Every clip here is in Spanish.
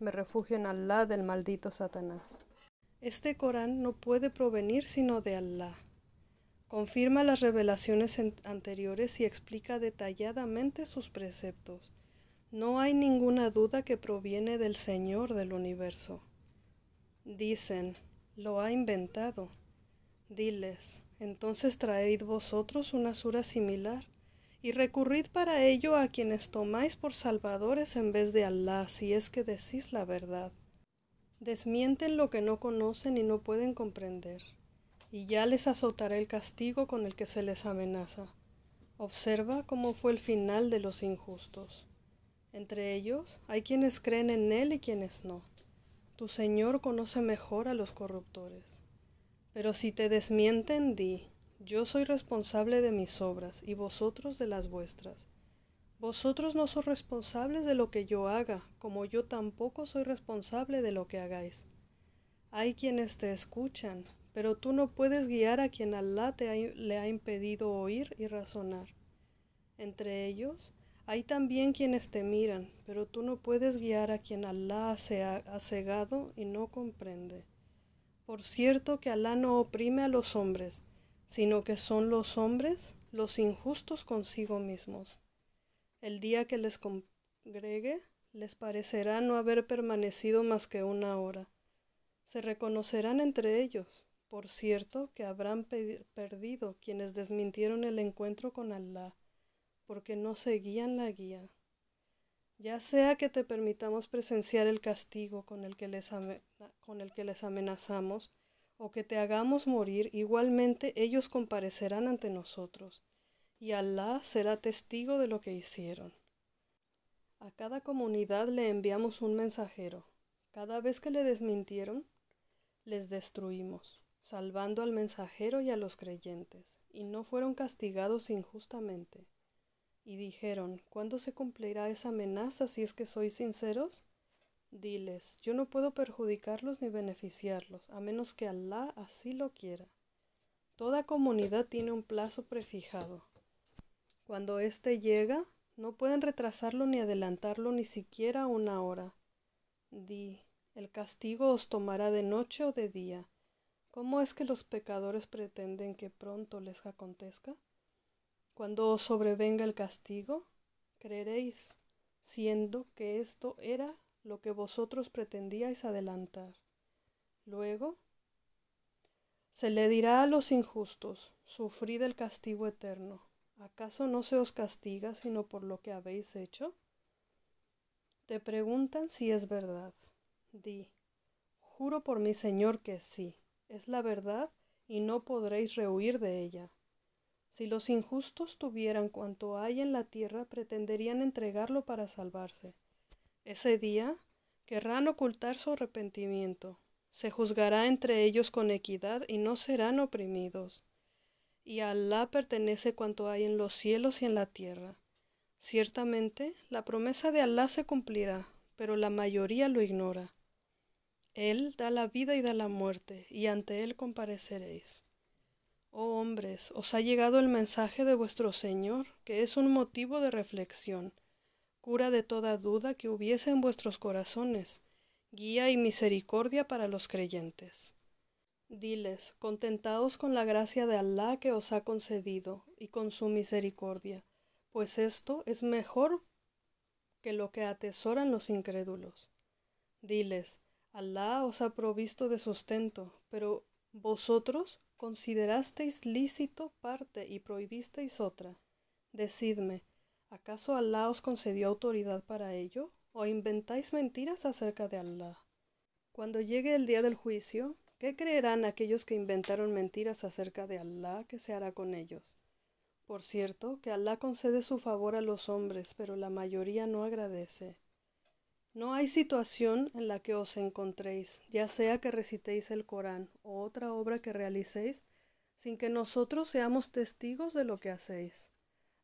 Me refugio en Allah del maldito Satanás. Este Corán no puede provenir sino de Allah. Confirma las revelaciones anteriores y explica detalladamente sus preceptos. No hay ninguna duda que proviene del Señor del universo. Dicen, lo ha inventado. Diles, entonces traed vosotros una sura similar y recurrid para ello a quienes tomáis por salvadores en vez de Alá, si es que decís la verdad. Desmienten lo que no conocen y no pueden comprender, y ya les azotará el castigo con el que se les amenaza. Observa cómo fue el final de los injustos. Entre ellos hay quienes creen en Él y quienes no. Tu Señor conoce mejor a los corruptores. Pero si te desmienten, di, yo soy responsable de mis obras y vosotros de las vuestras. Vosotros no sois responsables de lo que yo haga, como yo tampoco soy responsable de lo que hagáis. Hay quienes te escuchan, pero tú no puedes guiar a quien Alá te le ha impedido oír y razonar. Entre ellos, hay también quienes te miran, pero tú no puedes guiar a quien Alá ha, ha cegado y no comprende. Por cierto que Alá no oprime a los hombres, sino que son los hombres los injustos consigo mismos. El día que les congregue les parecerá no haber permanecido más que una hora. Se reconocerán entre ellos. Por cierto, que habrán perdido quienes desmintieron el encuentro con Alá, porque no seguían la guía. Ya sea que te permitamos presenciar el castigo con con el que les amenazamos, o que te hagamos morir, igualmente ellos comparecerán ante nosotros, y Alá será testigo de lo que hicieron. A cada comunidad le enviamos un mensajero. Cada vez que le desmintieron, les destruimos, salvando al mensajero y a los creyentes, y no fueron castigados injustamente. Y dijeron, ¿cuándo se cumplirá esa amenaza si es que sois sinceros? Diles, yo no puedo perjudicarlos ni beneficiarlos, a menos que Alá así lo quiera. Toda comunidad tiene un plazo prefijado. Cuando éste llega, no pueden retrasarlo ni adelantarlo ni siquiera una hora. Di, el castigo os tomará de noche o de día. ¿Cómo es que los pecadores pretenden que pronto les acontezca? Cuando os sobrevenga el castigo, creeréis, siendo que esto era lo que vosotros pretendíais adelantar. Luego, se le dirá a los injustos, sufrid el castigo eterno. ¿Acaso no se os castiga sino por lo que habéis hecho? Te preguntan si es verdad. Di, juro por mi Señor que sí, es la verdad y no podréis rehuir de ella. Si los injustos tuvieran cuanto hay en la tierra, pretenderían entregarlo para salvarse. Ese día querrán ocultar su arrepentimiento. Se juzgará entre ellos con equidad y no serán oprimidos. Y a Alá pertenece cuanto hay en los cielos y en la tierra. Ciertamente, la promesa de Alá se cumplirá, pero la mayoría lo ignora. Él da la vida y da la muerte, y ante Él compareceréis. Oh hombres, os ha llegado el mensaje de vuestro Señor, que es un motivo de reflexión cura de toda duda que hubiese en vuestros corazones, guía y misericordia para los creyentes. Diles, contentaos con la gracia de Alá que os ha concedido y con su misericordia, pues esto es mejor que lo que atesoran los incrédulos. Diles, Alá os ha provisto de sustento, pero vosotros considerasteis lícito parte y prohibisteis otra. Decidme, ¿Acaso Alá os concedió autoridad para ello? ¿O inventáis mentiras acerca de Alá? Cuando llegue el día del juicio, ¿qué creerán aquellos que inventaron mentiras acerca de Alá que se hará con ellos? Por cierto, que Alá concede su favor a los hombres, pero la mayoría no agradece. No hay situación en la que os encontréis, ya sea que recitéis el Corán o otra obra que realicéis, sin que nosotros seamos testigos de lo que hacéis.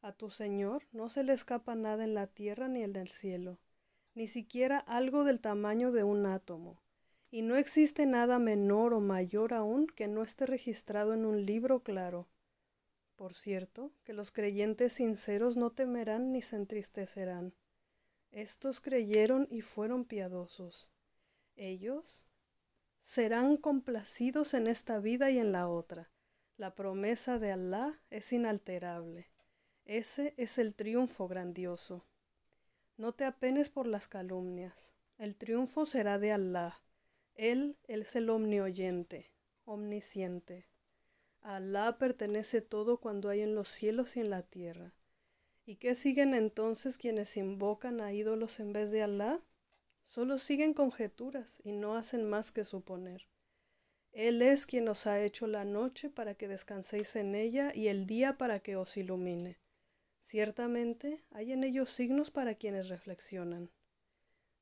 A tu Señor no se le escapa nada en la tierra ni en el cielo, ni siquiera algo del tamaño de un átomo, y no existe nada menor o mayor aún que no esté registrado en un libro claro. Por cierto, que los creyentes sinceros no temerán ni se entristecerán. Estos creyeron y fueron piadosos. Ellos serán complacidos en esta vida y en la otra. La promesa de Alá es inalterable. Ese es el triunfo grandioso. No te apenes por las calumnias. El triunfo será de Alá. Él, él es el omnioyente, omnisciente. A Alá pertenece todo cuando hay en los cielos y en la tierra. ¿Y qué siguen entonces quienes invocan a ídolos en vez de Alá? Solo siguen conjeturas y no hacen más que suponer. Él es quien os ha hecho la noche para que descanséis en ella y el día para que os ilumine. Ciertamente hay en ellos signos para quienes reflexionan.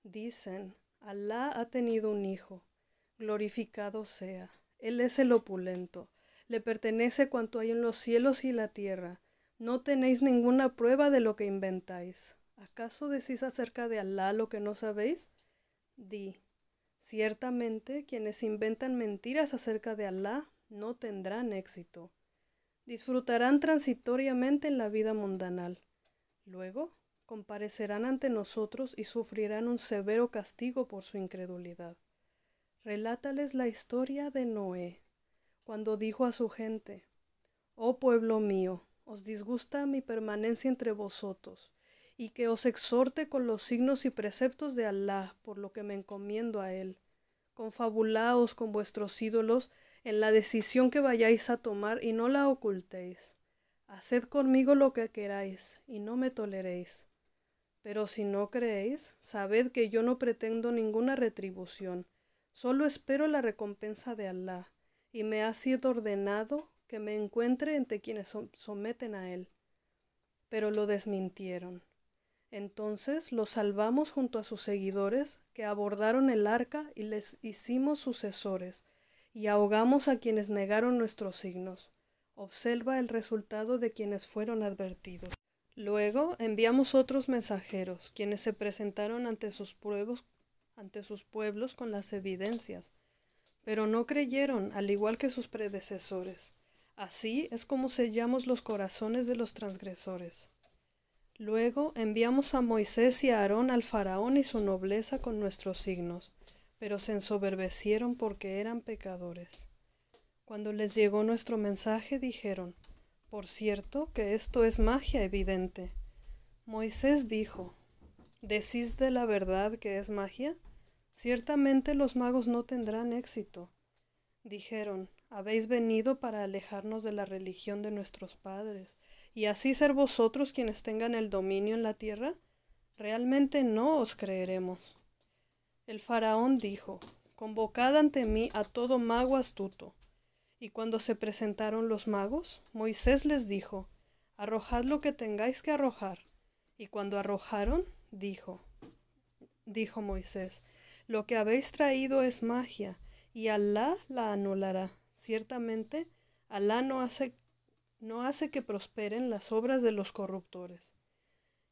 Dicen, Alá ha tenido un hijo, glorificado sea, Él es el opulento, le pertenece cuanto hay en los cielos y la tierra, no tenéis ninguna prueba de lo que inventáis. ¿Acaso decís acerca de Alá lo que no sabéis? Di, ciertamente quienes inventan mentiras acerca de Alá no tendrán éxito disfrutarán transitoriamente en la vida mundanal. Luego comparecerán ante nosotros y sufrirán un severo castigo por su incredulidad. Relátales la historia de Noé, cuando dijo a su gente, Oh pueblo mío, os disgusta mi permanencia entre vosotros, y que os exhorte con los signos y preceptos de Alá, por lo que me encomiendo a él. Confabulaos con vuestros ídolos en la decisión que vayáis a tomar y no la ocultéis. Haced conmigo lo que queráis y no me toleréis. Pero si no creéis, sabed que yo no pretendo ninguna retribución, solo espero la recompensa de Alá, y me ha sido ordenado que me encuentre entre quienes someten a él. Pero lo desmintieron. Entonces lo salvamos junto a sus seguidores, que abordaron el arca y les hicimos sucesores, y ahogamos a quienes negaron nuestros signos. Observa el resultado de quienes fueron advertidos. Luego enviamos otros mensajeros, quienes se presentaron ante sus, pueblos, ante sus pueblos con las evidencias, pero no creyeron, al igual que sus predecesores. Así es como sellamos los corazones de los transgresores. Luego enviamos a Moisés y a Aarón al faraón y su nobleza con nuestros signos pero se ensoberbecieron porque eran pecadores. Cuando les llegó nuestro mensaje dijeron, por cierto que esto es magia evidente. Moisés dijo, ¿decís de la verdad que es magia? Ciertamente los magos no tendrán éxito. Dijeron, habéis venido para alejarnos de la religión de nuestros padres, y así ser vosotros quienes tengan el dominio en la tierra? Realmente no os creeremos. El faraón dijo, Convocad ante mí a todo mago astuto. Y cuando se presentaron los magos, Moisés les dijo, Arrojad lo que tengáis que arrojar. Y cuando arrojaron, dijo, dijo Moisés, Lo que habéis traído es magia, y Alá la anulará. Ciertamente, Alá no hace, no hace que prosperen las obras de los corruptores.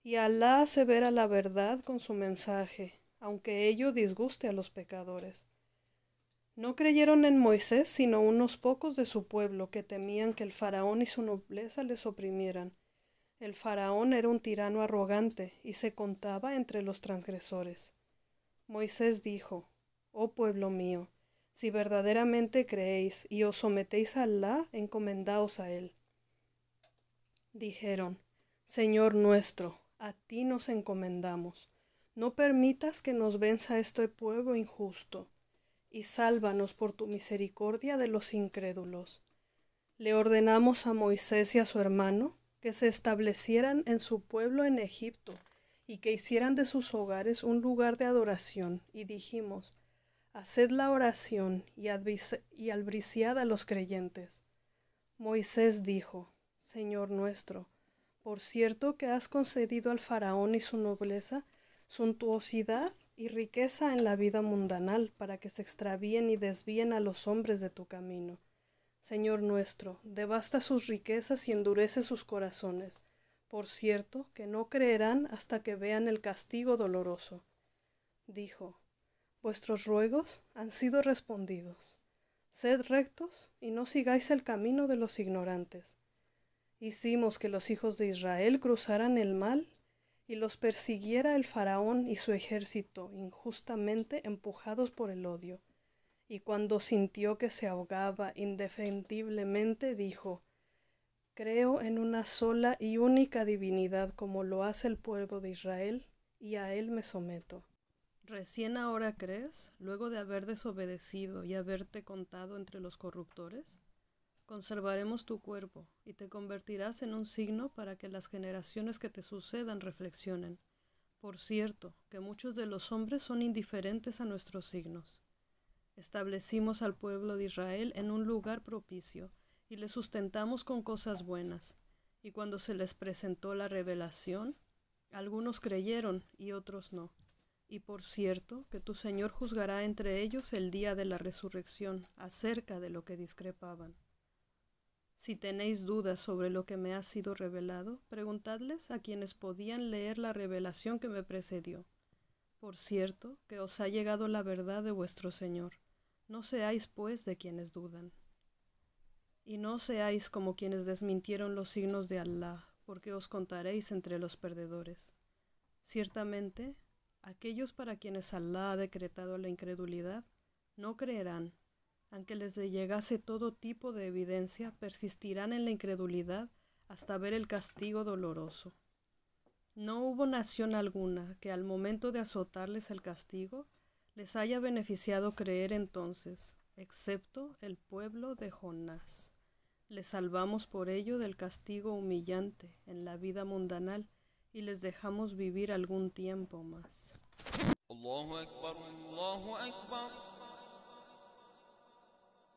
Y Alá a la verdad con su mensaje, aunque ello disguste a los pecadores. No creyeron en Moisés sino unos pocos de su pueblo que temían que el faraón y su nobleza les oprimieran. El faraón era un tirano arrogante y se contaba entre los transgresores. Moisés dijo, Oh pueblo mío, si verdaderamente creéis y os sometéis a Allah, encomendaos a Él. Dijeron, Señor nuestro, a ti nos encomendamos. No permitas que nos venza este pueblo injusto, y sálvanos por tu misericordia de los incrédulos. Le ordenamos a Moisés y a su hermano que se establecieran en su pueblo en Egipto, y que hicieran de sus hogares un lugar de adoración, y dijimos, Haced la oración y, y albriciad a los creyentes. Moisés dijo, Señor nuestro, por cierto que has concedido al faraón y su nobleza suntuosidad y riqueza en la vida mundanal, para que se extravíen y desvíen a los hombres de tu camino. Señor nuestro, devasta sus riquezas y endurece sus corazones, por cierto, que no creerán hasta que vean el castigo doloroso. Dijo, Vuestros ruegos han sido respondidos. Sed rectos y no sigáis el camino de los ignorantes. Hicimos que los hijos de Israel cruzaran el mal y los persiguiera el faraón y su ejército, injustamente empujados por el odio. Y cuando sintió que se ahogaba indefendiblemente, dijo, Creo en una sola y única divinidad como lo hace el pueblo de Israel, y a él me someto. ¿Recién ahora crees, luego de haber desobedecido y haberte contado entre los corruptores? Conservaremos tu cuerpo y te convertirás en un signo para que las generaciones que te sucedan reflexionen. Por cierto, que muchos de los hombres son indiferentes a nuestros signos. Establecimos al pueblo de Israel en un lugar propicio y le sustentamos con cosas buenas. Y cuando se les presentó la revelación, algunos creyeron y otros no. Y por cierto, que tu Señor juzgará entre ellos el día de la resurrección acerca de lo que discrepaban. Si tenéis dudas sobre lo que me ha sido revelado, preguntadles a quienes podían leer la revelación que me precedió. Por cierto, que os ha llegado la verdad de vuestro Señor. No seáis pues de quienes dudan. Y no seáis como quienes desmintieron los signos de Allah, porque os contaréis entre los perdedores. Ciertamente, aquellos para quienes Allah ha decretado la incredulidad, no creerán aunque les llegase todo tipo de evidencia, persistirán en la incredulidad hasta ver el castigo doloroso. No hubo nación alguna que al momento de azotarles el castigo les haya beneficiado creer entonces, excepto el pueblo de Jonás. Les salvamos por ello del castigo humillante en la vida mundanal y les dejamos vivir algún tiempo más.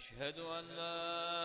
أشهد أن لا